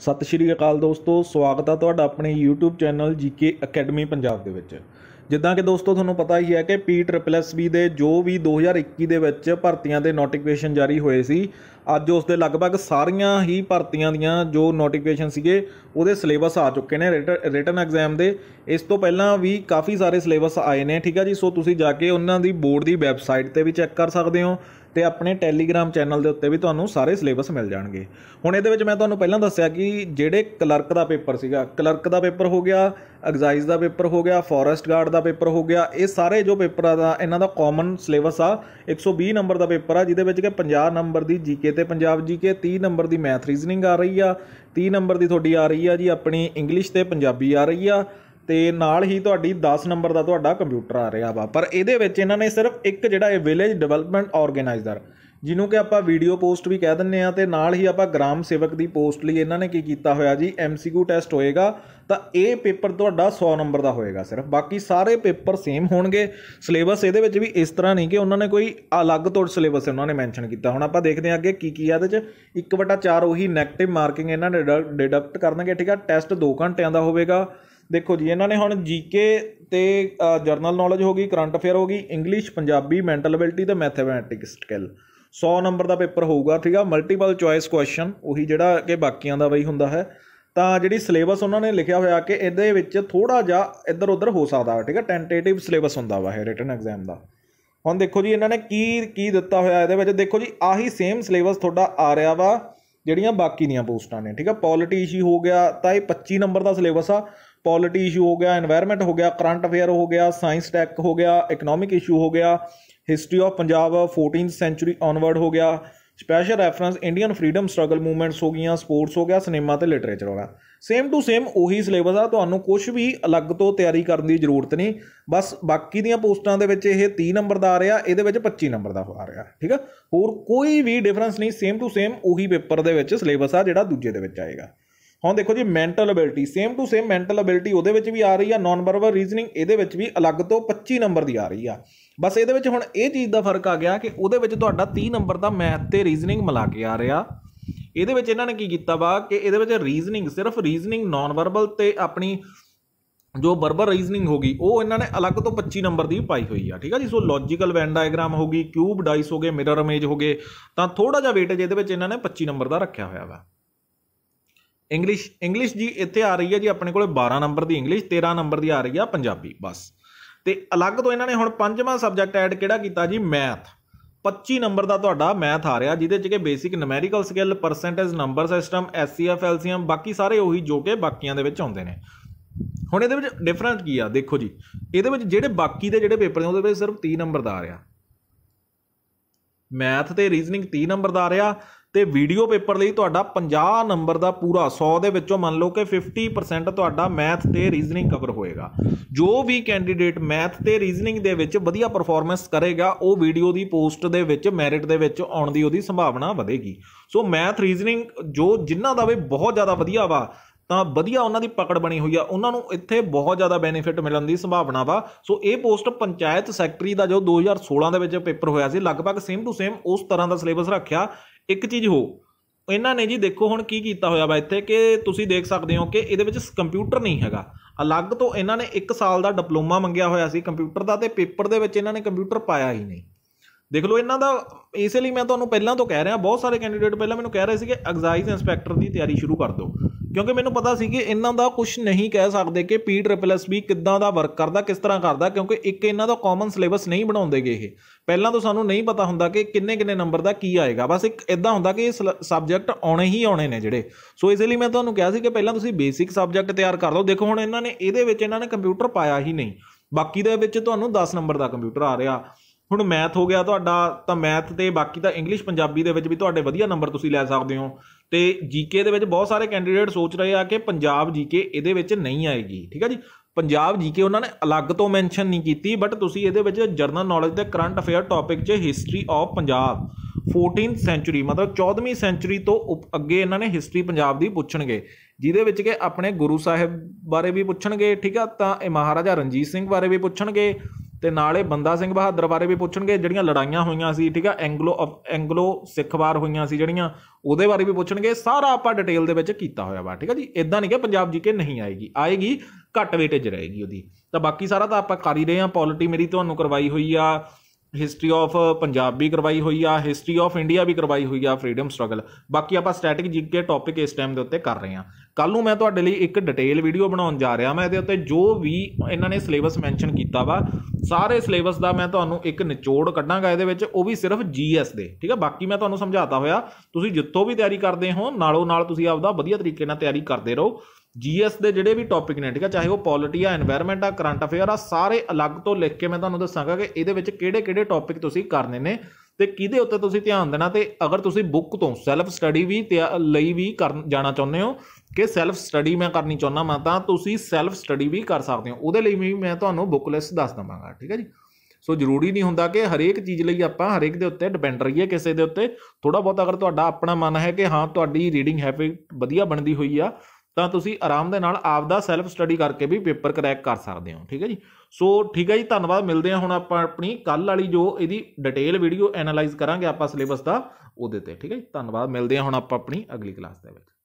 ਸਤਿ ਸ਼੍ਰੀ ਅਕਾਲ ਦੋਸਤੋ ਸਵਾਗਤ ਆ ਤੁਹਾਡਾ ਆਪਣੇ YouTube channel GK academy Punjab ਦੇ ਵਿੱਚ ਜਿੱਦਾਂ ਕਿ ਦੋਸਤੋ ਤੁਹਾਨੂੰ ਪਤਾ ਹੀ ਹੈ ਕਿ ਪੀ PSSB ਦੇ ਜੋ ਵੀ 2021 ਦੇ ਵਿੱਚ ਭਰਤੀਆਂ ਦੇ ਨੋਟੀਫਿਕੇਸ਼ਨ ਜਾਰੀ ਹੋਏ ਸੀ ਅੱਜ ਉਸ ਦੇ ਲਗਭਗ ਸਾਰੀਆਂ ਹੀ ਭਰਤੀਆਂ ਦੀਆਂ ਜੋ ਨੋਟੀਫਿਕੇਸ਼ਨ ਸੀਗੇ ਉਹਦੇ ਸਿਲੇਬਸ ਆ ਚੁੱਕੇ ਨੇ ਰਿਟਨ ਐਗਜ਼ਾਮ ਦੇ ਇਸ ਤੋਂ ਪਹਿਲਾਂ ਵੀ ਕਾਫੀ ਸਾਰੇ ਸਿਲੇਬਸ ਆਏ ਨੇ ਠੀਕ ਆ ਜੀ ਸੋ ਤੁਸੀਂ ਜਾ ਕੇ ਉਹਨਾਂ ਦੀ ਬੋਰਡ ਦੀ ਵੈਬਸਾਈਟ ਤੇ ਵੀ ਚੈੱਕ ਕਰ ਸਕਦੇ ਹੋ ਤੇ ਆਪਣੇ ਟੈਲੀਗ੍ਰam ਚੈਨਲ ਦੇ ਉੱਤੇ ਵੀ ਤੁਹਾਨੂੰ ਸਾਰੇ ਸਿਲੇਬਸ ਮਿਲ ਜਾਣਗੇ ਹੁਣ ਇਹਦੇ ਵਿੱਚ ਮੈਂ ਤੁਹਾਨੂੰ ਪਹਿਲਾਂ ਦੱਸਿਆ ਕਿ ਜਿਹੜੇ ਕਲਰਕ ਦਾ ਪੇਪਰ ਸੀਗਾ ਕਲਰਕ ਦਾ ਪੇਪਰ ਹੋ ਗਿਆ ਐਗਜ਼ਾਈਜ਼ ਦਾ ਪੇਪਰ ਹੋ ਗਿਆ ਫੋਰੈਸਟ ਗਾਰਡ ਦਾ ਪੇਪਰ ਹੋ ਗਿਆ ਇਹ ਸਾਰੇ ਜੋ ਪੇਪਰਾਂ ਦਾ ਇਹਨਾਂ ਦਾ ਕਾਮਨ ਸਿਲੇਬਸ ਆ 120 ਨੰਬਰ ਦਾ ਪੇਪਰ ਆ ਜਿਹਦੇ ਵਿੱਚ ਕਿ 50 ਨੰਬਰ ਦੀ ਜੀਕੇ ਤੇ ਪੰਜਾਬ ਜੀਕੇ 30 ਨੰਬਰ ਦੀ ਮੈਥ ਰੀਜ਼ਨਿੰਗ ਆ ਰਹੀ ਆ 30 ਨੰਬਰ ਦੀ ਤੁਹਾਡੀ ਆ ਰਹੀ ਆ ਜੀ ਆਪਣੀ ਇੰਗਲਿਸ਼ ਤੇ ਪੰਜਾਬੀ ਆ ਰਹੀ ਆ ਤੇ ਨਾਲ ਹੀ ਤੁਹਾਡੀ 10 ਨੰਬਰ ਦਾ ਤੁਹਾਡਾ ਕੰਪਿਊਟਰ ਆ ਰਿਹਾ ਵਾ ਪਰ ਇਹਦੇ ਵਿੱਚ ਇਹਨਾਂ ਨੇ ਸਿਰਫ ਇੱਕ ਜਿਹੜਾ ਇਹ ਵਿਲੇਜ ਡਿਵੈਲਪਮੈਂਟ ਆਰਗੇਨਾਈਜ਼ਰ ਜਿਹਨੂੰ ਕਿ ਆਪਾਂ ਵੀਡੀਓ ਪੋਸਟ ਵੀ ਕਹਿ ਦਿੰਨੇ ਆ ਤੇ ਨਾਲ ਹੀ ਆਪਾਂ ਗ੍ਰਾਮ ਸੇਵਕ ਦੀ ਪੋਸਟ ਲਈ ਇਹਨਾਂ ਨੇ ਕੀ ਕੀਤਾ ਹੋਇਆ ਜੀ ਐਮਸੀਕਿਊ ਟੈਸਟ ਹੋਏਗਾ ਤਾਂ ਇਹ ਪੇਪਰ ਤੁਹਾਡਾ 100 ਨੰਬਰ ਦਾ ਹੋਏਗਾ ਸਿਰਫ ਬਾਕੀ ਸਾਰੇ ਪੇਪਰ ਸੇਮ ਹੋਣਗੇ ਸਿਲੇਬਸ ਇਹਦੇ ਵਿੱਚ ਵੀ ਇਸ ਤਰ੍ਹਾਂ ਨਹੀਂ ਕਿ ਉਹਨਾਂ ਨੇ ਕੋਈ ਅਲੱਗ ਤੋਂ ਸਿਲੇਬਸ ਉਹਨਾਂ ਨੇ ਮੈਂਸ਼ਨ ਕੀਤਾ ਹੁਣ ਆਪਾਂ ਦੇਖਦੇ ਹਾਂ ਅੱਗੇ ਕੀ ਕੀ ਆ ਇਹਦੇ ਚ 1/4 ਉਹੀ 네ਗੇਟਿਵ ਮਾਰਕਿੰਗ ਇਹਨਾਂ ਨੇ ਡਿਡਕਟ ਕਰਨਗੇ ਠੀਕ ਆ ਟੈਸਟ 2 ਘੰਟਿਆਂ ਦਾ ਹੋਵੇਗਾ ਦੇਖੋ ਜੀ ਇਹਨਾਂ ਨੇ ਹੁਣ ਜੀਕੇ ਤੇ ਜਰਨਲ ਨੌਲੇਜ ਹੋ ਗਈ ਕਰੰਟ ਅਫੇਅਰ ਹੋ ਗਈ ਇੰਗਲਿਸ਼ ਪੰਜਾਬੀ ਮੈਂਟਲ ਅਬਿਲਟੀ ਤੇ ਮੈਥਮੈਟਿਕ ਸਕਿੱਲ 100 ਨੰਬਰ ਦਾ ਪੇਪਰ ਹੋਊਗਾ ਠੀਕ ਆ ਮਲਟੀਪਲ ਚੁਆਇਸ ਕੁਐਸਚਨ ਉਹੀ ਜਿਹੜਾ ਕਿ ਬਾਕੀਆਂ ਦਾ ਬਈ ਹੁੰਦਾ ਹੈ ਤਾਂ ਜਿਹੜੀ ਸਿਲੇਬਸ ਉਹਨਾਂ ਨੇ ਲਿਖਿਆ ਹੋਇਆ ਕਿ ਇਹਦੇ ਵਿੱਚ ਥੋੜਾ ਜਿਹਾ ਇੱਧਰ ਉੱਧਰ ਹੋ ਸਕਦਾ ਠੀਕ ਆ ਟੈਂਟੇਟਿਵ ਸਿਲੇਬਸ ਹੁੰਦਾ ਵਾ ਹੈ ਰਿਟਨ ਐਗਜ਼ਾਮ ਦਾ ਹੁਣ ਦੇਖੋ ਜੀ ਇਹਨਾਂ ਨੇ ਕੀ ਕੀ ਦਿੱਤਾ ਹੋਇਆ ਇਹਦੇ ਵਿੱਚ ਦੇਖੋ ਜੀ ਆਹੀ ਸੇਮ ਸਿਲੇਬਸ ਤੁਹਾਡਾ ਆ ਰਿਹਾ ਵਾ ਜਿਹੜੀਆਂ ਬਾਕੀ ਦੀਆਂ ਪੋਸਟਾਂ ਨੇ ਠੀਕ ਆ ਪੋਲਿਟੀ ਇਸ਼ੂ ਹੋ ਗਿਆ ਤਾਂ ਇਹ 25 ਨੰਬਰ ਦਾ ਸਿਲੇਬਸ ਆ ਪੋਲਿਟੀ ਇਸ਼ੂ ਹੋ ਗਿਆ এনवायरमेंट ਹੋ ਗਿਆ ਕਰੰਟ ਅਫੇਅਰ ਹੋ ਗਿਆ ਸਾਇੰਸ ਟੈਕ ਹੋ ਗਿਆ ਇਕਨੋਮਿਕ ਇਸ਼ੂ ਹੋ ਗਿਆ history of Punjab 14th century onward ਹੋ ਗਿਆ special reference Indian freedom struggle movements ਹੋ ਗਈਆਂ ਸਪੋਰਟਸ ਹੋ ਗਿਆ ਸਿਨੇਮਾ ਤੇ ਲਿਟਰੇਚਰ ਹੋ ਗਿਆ ਸੇਮ ਟੂ ਸੇਮ ਉਹੀ ਸਿਲੇਬਸ ਆ ਤੁਹਾਨੂੰ ਕੁਝ ਵੀ ਅਲੱਗ ਤੋਂ ਤਿਆਰੀ ਕਰਨ ਦੀ ਜ਼ਰੂਰਤ ਨਹੀਂ ਬਸ ਬਾਕੀ ਦੀਆਂ ਪੋਸਟਾਂ ਦੇ ਵਿੱਚ ਇਹ 30 ਨੰਬਰ ਦਾ ਆ ਰਿਹਾ ਇਹਦੇ ਵਿੱਚ 25 ਨੰਬਰ ਦਾ ਆ ਰਿਹਾ ਠੀਕ ਆ ਹੋਰ ਕੋਈ ਵੀ ਡਿਫਰੈਂਸ ਨਹੀਂ ਸੇਮ ਟੂ ਸੇਮ ਉਹੀ ਪੇਪਰ ਦੇ ਵਿੱਚ ਸਿਲੇਬਸ ਆ ਜਿਹੜਾ ਦੂਜੇ ਦੇ ਵਿੱਚ ਆਏਗਾ ਹੁਣ ਦੇਖੋ ਜੀ mental ability same to same mental ability ਉਹਦੇ ਵਿੱਚ ਵੀ ਆ ਰਹੀ ਆ ਨਾਨ ਵਰਬਲ ਰੀਜ਼ਨਿੰਗ ਇਹਦੇ ਵਿੱਚ ਵੀ ਅਲੱਗ ਤੋਂ 25 ਨੰਬਰ ਦੀ ਆ ਰਹੀ ਆ ਬਸ ਇਹਦੇ ਵਿੱਚ ਹੁਣ ਇਹ ਚੀਜ਼ ਦਾ ਫਰਕ ਆ ਗਿਆ ਕਿ ਉਹਦੇ ਵਿੱਚ ਤੁਹਾਡਾ 30 ਨੰਬਰ ਦਾ ਮੈਥ ਤੇ ਰੀਜ਼ਨਿੰਗ ਮਿਲਾ ਕੇ ਆ ਰਿਹਾ ਇਹਦੇ ਵਿੱਚ ਇਹਨਾਂ ਨੇ ਕੀ ਕੀਤਾ ਵਾ ਕਿ ਇਹਦੇ ਵਿੱਚ ਰੀਜ਼ਨਿੰਗ ਸਿਰਫ ਰੀਜ਼ਨਿੰਗ ਨਾਨ ਵਰਬਲ ਤੇ ਆਪਣੀ ਜੋ ਬਰਬਰ ਰੀਜ਼ਨਿੰਗ ਹੋਗੀ ਉਹ ਇਹਨਾਂ ਨੇ ਅਲੱਗ ਤੋਂ 25 ਨੰਬਰ ਦੀ ਪਾਈ ਹੋਈ ਆ ਠੀਕ ਆ ਜੀ ਸੋ ਲੌਜੀਕਲ ਵੈਨ ਡਾਇਗਰਾਮ ਹੋਗੀ ਕਿਊਬ ਡਾਈਸ ਹੋਗੇ ਮਿਰਰ ਇਮੇਜ ਹੋਗੇ ਤਾਂ ਥੋੜਾ ਜਿਹਾ ਵੇਟੇਜ ਇਹਦੇ ਵਿੱਚ ਇਹਨਾਂ ਨੇ 25 ਨੰਬਰ ਦਾ ਰੱਖਿਆ ਹੋਇਆ ਵਾ ਇੰਗਲਿਸ਼ ਇੰਗਲਿਸ਼ ਜੀ ਇੱਥੇ ਆ ਰਹੀ ਹੈ ਜੀ ਆਪਣੇ ਕੋਲੇ 12 ਨੰਬਰ ਦੀ ਇੰਗਲਿਸ਼ 13 ਨੰਬਰ ਦੀ ਆ ਰਹੀ ਹੈ ਪੰਜਾਬੀ ਬਸ ਤੇ ਅਲੱਗ ਤੋਂ ਇਹਨਾਂ ਨੇ ਹੁਣ ਪੰਜਵਾਂ ਸਬਜੈਕਟ ਐਡ ਕਿਹੜਾ ਕੀਤਾ ਜੀ ਮੈਥ 25 ਨੰਬਰ ਦਾ ਤੁਹਾਡਾ ਮੈਥ ਆ ਰਿਹਾ ਜਿਹਦੇ ਚ ਕਿ basic numerical skill percentage number system HCF LCM ਬਾਕੀ ਸਾਰੇ ਉਹੀ ਜੋ ਕਿ ਬਾਕੀਆਂ ਦੇ ਵਿੱਚ ਆਉਂਦੇ ਨੇ ਹੁਣ ਇਹਦੇ ਵਿੱਚ ਡਿਫਰੈਂਟ ਕੀ ਆ ਦੇਖੋ ਜੀ ਇਹਦੇ ਵਿੱਚ ਜਿਹੜੇ ਬਾਕੀ ਦੇ ਜਿਹੜੇ ਪੇਪਰ ਨੇ ਉਹਦੇ ਵਿੱਚ ਸਿਰਫ 30 ਨੰਬਰ ਦਾ ਆ ਰਿਹਾ ਮੈਥ ਤੇ ਰੀਜ਼ਨਿੰਗ 30 ਨੰਬਰ ਦਾ ਆ ਰਿਹਾ ਤੇ ਵੀਡੀਓ ਪੇਪਰ ਲਈ ਤੁਹਾਡਾ 50 ਨੰਬਰ ਦਾ ਪੂਰਾ 100 ਦੇ ਵਿੱਚੋਂ ਮੰਨ ਲਓ ਕਿ 50% ਤੁਹਾਡਾ ਮੈਥ ਤੇ ਰੀਜ਼ਨਿੰਗ ਕਵਰ ਹੋਏਗਾ ਜੋ ਵੀ ਕੈਂਡੀਡੇਟ ਮੈਥ ਤੇ ਰੀਜ਼ਨਿੰਗ ਦੇ ਵਿੱਚ ਵਧੀਆ ਪਰਫਾਰਮੈਂਸ ਕਰੇਗਾ ਉਹ ਵੀਡੀਓ ਦੀ ਪੋਸਟ ਦੇ ਵਿੱਚ ਮੈਰਿਟ ਦੇ ਵਿੱਚ ਆਉਣ ਦੀ ਉਹਦੀ ਸੰਭਾਵਨਾ ਵਧੇਗੀ ਸੋ ਮੈਥ ਰੀਜ਼ਨਿੰਗ ਜੋ ਜਿਨ੍ਹਾਂ ਦਾ ਵੀ ਬਹੁਤ ਜ਼ਿਆਦਾ ਵਧੀਆ ਵਾ ਤਾਂ ਵਧੀਆ ਉਹਨਾਂ ਦੀ ਪਕੜ ਬਣੀ ਹੋਈ ਆ ਉਹਨਾਂ ਨੂੰ ਇੱਥੇ ਬਹੁਤ ਜ਼ਿਆਦਾ ਬੈਨੀਫਿਟ ਮਿਲਣ ਦੀ ਸੰਭਾਵਨਾ ਵਾ ਸੋ ਇਹ ਪੋਸਟ ਪੰਚਾਇਤ ਸੈਕਟਰੀ ਦਾ ਜੋ 2016 ਦੇ ਵਿੱਚ ਪੇਪਰ ਹੋਇਆ ਸੀ ਲਗਭਗ ਸੇਮ ਟੂ ਸੇਮ ਉਸ ਤਰ੍ਹਾਂ ਦਾ ਸਿਲੇਬਸ ਰੱਖਿਆ ਇੱਕ ਚੀਜ਼ ਹੋ ਇਹਨਾਂ ਨੇ ਜੀ ਦੇਖੋ ਹੁਣ ਕੀ ਕੀਤਾ ਹੋਇਆ ਵਾ ਇੱਥੇ ਕਿ ਤੁਸੀਂ ਦੇਖ ਸਕਦੇ ਹੋ ਕਿ ਇਹਦੇ ਵਿੱਚ ਕੰਪਿਊਟਰ ਨਹੀਂ ਹੈਗਾ ਅਲੱਗ ਤੋਂ ਇਹਨਾਂ ਨੇ 1 ਸਾਲ ਦਾ ਡਿਪਲੋਮਾ ਮੰਗਿਆ ਹੋਇਆ ਸੀ ਕੰਪਿਊਟਰ ਦਾ ਤੇ ਪੇਪਰ ਦੇ ਵਿੱਚ ਇਹਨਾਂ ਨੇ ਕੰਪਿਊਟਰ ਪਾਇਆ ਹੀ ਨਹੀਂ ਦੇਖ ਲਓ ਇਹਨਾਂ ਦਾ ਇਸੇ ਲਈ ਮੈਂ ਤੁਹਾਨੂੰ ਪਹਿਲਾਂ ਤੋਂ ਕਹਿ ਰਿਹਾ ਬਹੁਤ ਸਾਰੇ ਕੈਂਡੀਡੇਟ ਪਹਿਲਾਂ ਮੈਨੂੰ ਕਹਿ ਰਹੇ ਸੀ ਕਿ ਐਗਜ਼ਾਈਜ਼ ਇਨਸਪੈਕਟਰ ਦੀ ਤਿਆਰੀ ਸ਼ੁਰੂ ਕਰ ਦਿਓ ਕਿਉਂਕਿ ਮੈਨੂੰ ਪਤਾ ਸੀ ਕਿ ਇਹਨਾਂ ਦਾ ਕੁਝ ਨਹੀਂ ਕਹਿ ਸਕਦੇ ਕਿ ਪੀ ਟ੍ਰਿਪਲ ਐਸ ਵੀ ਕਿੱਦਾਂ ਦਾ ਵਰਕ ਕਰਦਾ ਕਿਸ ਤਰ੍ਹਾਂ ਕਰਦਾ ਕਿਉਂਕਿ ਇੱਕ ਇਹਨਾਂ ਦਾ ਕਾਮਨ ਸਿਲੇਬਸ ਨਹੀਂ ਬਣਾਉਂਦੇਗੇ ਇਹ ਪਹਿਲਾਂ ਤੋਂ ਸਾਨੂੰ ਨਹੀਂ ਪਤਾ ਹੁੰਦਾ ਕਿ ਕਿੰਨੇ ਕਿੰਨੇ ਨੰਬਰ ਦਾ ਕੀ ਆਏਗਾ ਬਸ ਇੱਕ ਇਦਾਂ ਹੁੰਦਾ ਕਿ ਇਹ ਸਬਜੈਕਟ ਆਉਣੇ ਹੀ ਆਉਣੇ ਨੇ ਜਿਹੜੇ ਸੋ ਇਸ ਲਈ ਮੈਂ ਤੁਹਾਨੂੰ ਕਿਹਾ ਸੀ ਕਿ ਪਹਿਲਾਂ ਤੁਸੀਂ ਬੇਸਿਕ ਸਬਜੈਕਟ ਤਿਆਰ ਕਰ ਲਓ ਦੇਖੋ ਹੁਣ ਇਹਨਾਂ ਨੇ ਇਹਦੇ ਵਿੱਚ ਇਹਨਾਂ ਨੇ ਕੰਪਿਊਟਰ ਪਾਇਆ ਹੀ ਨਹੀਂ ਬਾਕੀ ਦੇ ਵਿੱਚ ਤੁਹਾਨੂੰ 10 ਨੰਬਰ ਦਾ ਕੰਪਿਊਟਰ ਆ ਰਿਹਾ ਹੁਣ ਮੈਥ ਹੋ ਗਿਆ ਤੁਹਾਡਾ ਤਾਂ ਮੈਥ ਤੇ ਬਾਕੀ ਤਾਂ ਇੰਗਲਿਸ਼ ਪੰਜਾਬੀ ਦੇ ਵਿੱਚ ਵੀ ਤੁਹਾਡੇ ਵਧੀਆ ਨੰਬਰ ਤੁਸੀਂ ਲੈ ਸਕਦੇ ਹੋ ਤੇ ਜੀਕੇ ਦੇ ਵਿੱਚ ਬਹੁਤ ਸਾਰੇ ਕੈਂਡੀਡੇਟ ਸੋਚ ਰਹੇ ਆ ਕਿ ਪੰਜਾਬ ਜੀਕੇ ਇਹਦੇ ਵਿੱਚ ਨਹੀਂ ਆਏਗੀ ਠੀਕ ਆ ਜੀ ਪੰਜਾਬ ਜੀਕੇ ਉਹਨਾਂ ਨੇ ਅਲੱਗ ਤੋਂ ਮੈਂਸ਼ਨ ਨਹੀਂ ਕੀਤੀ ਬਟ ਤੁਸੀਂ ਇਹਦੇ ਵਿੱਚ ਜਰਨਲ ਨੌਲੇਜ ਤੇ ਕਰੰਟ ਅਫੇਅਰ ਟੌਪਿਕ 'ਚ history of Punjab 14th century ਮਤਲਬ 14ਵੀਂ ਸੈਂਚੁਰੀ ਤੋਂ ਅੱਗੇ ਇਹਨਾਂ ਨੇ ਹਿਸਟਰੀ ਪੰਜਾਬ ਦੀ ਪੁੱਛਣਗੇ ਜਿਹਦੇ ਵਿੱਚ ਕਿ ਆਪਣੇ ਗੁਰੂ ਸਾਹਿਬ ਬਾਰੇ ਵੀ ਪੁੱਛਣਗੇ ਠੀਕ ਆ ਤਾਂ ਇਹ ਮਹਾਰਾਜਾ ਰਣਜੀਤ ਸਿੰਘ ਬਾਰੇ ਵੀ ਪੁੱਛਣਗੇ ਤੇ ਨਾਲੇ ਬੰਦਾ ਸਿੰਘ ਬਹਾਦਰ ਬਾਰੇ ਵੀ ਪੁੱਛਣਗੇ ਜਿਹੜੀਆਂ ਲੜਾਈਆਂ ਹੋਈਆਂ ਸੀ ਠੀਕ ਆ ਐਂਗਲੋ ਐਂਗਲੋ ਸਿੱਖ ਵਾਰ ਹੋਈਆਂ ਸੀ ਜਿਹੜੀਆਂ ਉਹਦੇ ਬਾਰੇ ਵੀ ਪੁੱਛਣਗੇ ਸਾਰਾ ਆਪਾਂ ਡਿਟੇਲ ਦੇ ਵਿੱਚ ਕੀਤਾ ਹੋਇਆ ਵਾ ਠੀਕ ਆ ਜੀ ਇਦਾਂ ਨਹੀਂ ਕਿ ਪੰਜਾਬ ਜੀਕੇ ਨਹੀਂ ਆਏਗੀ ਆਏਗੀ ਘੱਟ ਵੇਟੇਜ ਰਹੇਗੀ ਉਹਦੀ ਤਾਂ ਬਾਕੀ ਸਾਰਾ ਤਾਂ ਆਪਾਂ ਕਰ ਹੀ ਰਹੇ ਆ ਪੋਲਿਟੀ ਮੇਰੀ ਤੁਹਾਨੂੰ ਕਰਵਾਈ ਹੋਈ ਆ ਹਿਸਟਰੀ ਆਫ ਪੰਜਾਬ ਵੀ ਕਰਵਾਈ ਹੋਈ ਆ ਹਿਸਟਰੀ ਆਫ ਇੰਡੀਆ ਵੀ ਕਰਵਾਈ ਹੋਈ ਆ ਫਰੀडम ਸਟਰਗਲ ਬਾਕੀ ਆਪਾਂ ਸਟੈਟਿਕ ਜੀਕੇ ਟੌਪਿਕ ਇਸ ਟਾਈਮ ਦੇ ਉੱਤੇ ਕਰ ਰਹੇ ਆ ਕੱਲ ਨੂੰ ਮੈਂ ਤੁਹਾਡੇ ਲਈ ਇੱਕ ਡਿਟੇਲ ਵੀਡੀਓ ਬਣਾਉਣ ਜਾ ਰਿਹਾ ਮੈਂ ਇਹਦੇ ਉੱਤੇ ਜੋ ਵੀ ਇਹਨਾਂ ਨੇ ਸਿਲੇਬਸ ਮੈਂਸ਼ਨ ਕੀਤਾ ਵਾ ਸਾਰੇ ਸਿਲੇਬਸ ਦਾ ਮੈਂ ਤੁਹਾਨੂੰ ਇੱਕ ਨਿਚੋੜ ਕੱਢਾਂਗਾ ਇਹਦੇ ਵਿੱਚ ਉਹ ਵੀ ਸਿਰਫ ਜੀਐਸ ਦੇ ਠੀਕ ਆ ਬਾਕੀ ਮੈਂ ਤੁਹਾਨੂੰ ਸਮਝਾਤਾ ਹੋਇਆ ਤੁਸੀਂ ਜਿੱਥੋਂ ਵੀ ਤਿਆਰੀ ਕਰਦੇ ਹੋ ਨਾਲੋਂ ਨਾਲ ਤੁਸੀਂ ਆਪਦਾ ਵਧੀਆ ਤਰੀਕੇ ਨਾਲ ਤਿਆਰੀ ਕਰਦੇ ਰਹੋ ਜੀਐਸ ਦੇ ਜਿਹੜੇ ਵੀ ਟੌਪਿਕ ਨੇ ਠੀਕ ਆ ਚਾਹੇ ਉਹ ਪੋਲਿਟੀ ਆ এনवायरमेंट ਆ ਕਰੰਟ ਅਫੇਅਰ ਆ ਸਾਰੇ ਅਲੱਗ ਤੋਂ ਲਿਖ ਕੇ ਮੈਂ ਤੁਹਾਨੂੰ ਦੱਸਾਂਗਾ ਕਿ ਇਹਦੇ ਵਿੱਚ ਕਿਹੜੇ-ਕਿਹੜੇ ਟੌਪਿਕ ਤੁਸੀਂ ਕਰਨੇ ਨੇ ਤੇ ਕਿਹਦੇ ਉੱਤੇ ਤੁਸੀਂ ਧਿਆਨ ਦੇਣਾ ਤੇ ਅਗਰ ਤੁਸੀਂ ਬੁੱਕ ਤੋਂ ਸੈਲਫ ਸਟੱਡੀ ਵੀ ਲਈ ਵੀ ਕਰਨ ਜਾਣਾ ਚਾਹੁੰਦੇ ਹੋ ਕਿ ਸੈਲਫ ਸਟੱਡੀ ਮੈਂ ਕਰਨੀ ਚਾਹੁੰਦਾ ਮੈਂ ਤਾਂ ਤੁਸੀਂ ਸੈਲਫ ਸਟੱਡੀ ਵੀ ਕਰ ਸਕਦੇ ਹੋ ਉਹਦੇ ਲਈ ਵੀ ਮੈਂ ਤੁਹਾਨੂੰ ਬੁੱਕ ਲਿਸਟ ਦੱਸ ਦਵਾਂਗਾ ਠੀਕ ਹੈ ਜੀ ਸੋ ਜ਼ਰੂਰੀ ਨਹੀਂ ਹੁੰਦਾ ਕਿ ਹਰੇਕ ਚੀਜ਼ ਲਈ ਆਪਾਂ ਹਰੇਕ ਦੇ ਉੱਤੇ ਡਿਪੈਂਡ ਰਹੀਏ ਕਿਸੇ ਦੇ ਉੱਤੇ ਥੋੜਾ ਬਹੁਤ ਅਗਰ ਤੁਹਾਡਾ ਆਪਣਾ ਮਨ ਹੈ ਕਿ ਹਾਂ ਤੁਹਾਡੀ ਰੀਡਿੰਗ ਹੈਬਿਟ ਵਧੀਆ ਬਣਦੀ ਹੋਈ ਆ ਤਾਂ ਤੁਸੀਂ ਆਰਾਮ ਦੇ ਨਾਲ ਆਪ ਦਾ ਸੈਲਫ ਸਟੱਡੀ ਕਰਕੇ ਵੀ ਪੇਪਰ ਕਰੈਕ ਕਰ ਸਕਦੇ ਹੋ ਠੀਕ ਹੈ ਜੀ ਸੋ ਠੀਕ ਹੈ ਜੀ ਧੰਨਵਾਦ ਮਿਲਦੇ ਹਾਂ ਹੁਣ ਆਪਾਂ ਆਪਣੀ ਕੱਲ ਵਾਲੀ ਜੋ ਇਹਦੀ ਡਿਟੇਲ ਵੀਡੀਓ ਐਨਾਲਾਈਜ਼ ਕਰਾਂਗੇ ਆਪਾਂ ਸਿਲੇਬਸ ਦਾ ਉਹਦੇ ਤੇ ਠੀਕ ਹੈ ਜੀ ਧੰਨਵਾਦ ਮਿਲਦੇ ਹਾਂ ਹੁਣ ਆਪਾਂ ਆਪਣੀ ਅਗਲੀ ਕਲਾਸ ਦੇ ਵਿੱਚ